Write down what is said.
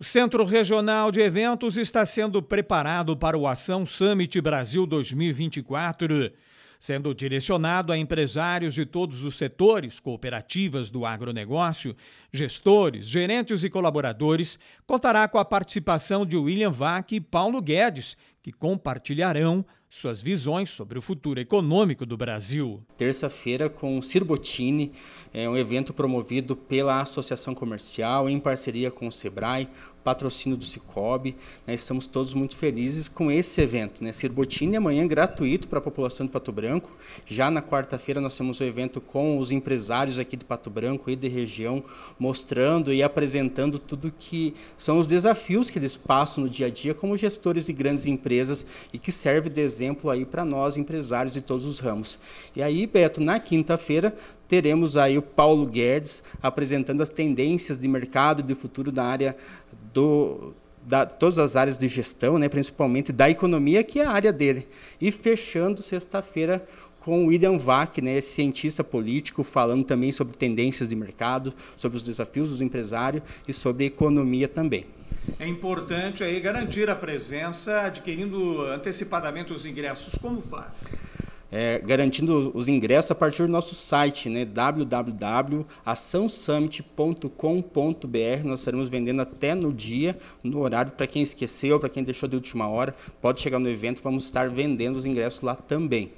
O Centro Regional de Eventos está sendo preparado para o Ação Summit Brasil 2024, sendo direcionado a empresários de todos os setores, cooperativas do agronegócio, gestores, gerentes e colaboradores. Contará com a participação de William Vac e Paulo Guedes, que compartilharão suas visões sobre o futuro econômico do Brasil. Terça-feira com o Bottini, é um evento promovido pela Associação Comercial em parceria com o Sebrae, patrocínio do Cicobi. Né? Estamos todos muito felizes com esse evento. Né? Ciro amanhã gratuito para a população de Pato Branco. Já na quarta-feira nós temos o um evento com os empresários aqui de Pato Branco e de região, mostrando e apresentando tudo que são os desafios que eles passam no dia a dia como gestores de grandes empresas e que serve de exemplo aí para nós, empresários de todos os ramos. E aí, Beto, na quinta-feira, teremos aí o Paulo Guedes apresentando as tendências de mercado de futuro da área do da, todas as áreas de gestão, né, principalmente da economia, que é a área dele. E fechando sexta-feira com o William Vac, né, cientista político, falando também sobre tendências de mercado, sobre os desafios do empresário e sobre economia também é importante aí garantir a presença, adquirindo antecipadamente os ingressos. Como faz? É, garantindo os ingressos a partir do nosso site, né, www.açãosummit.com.br. Nós estaremos vendendo até no dia, no horário, para quem esqueceu, para quem deixou de última hora, pode chegar no evento, vamos estar vendendo os ingressos lá também.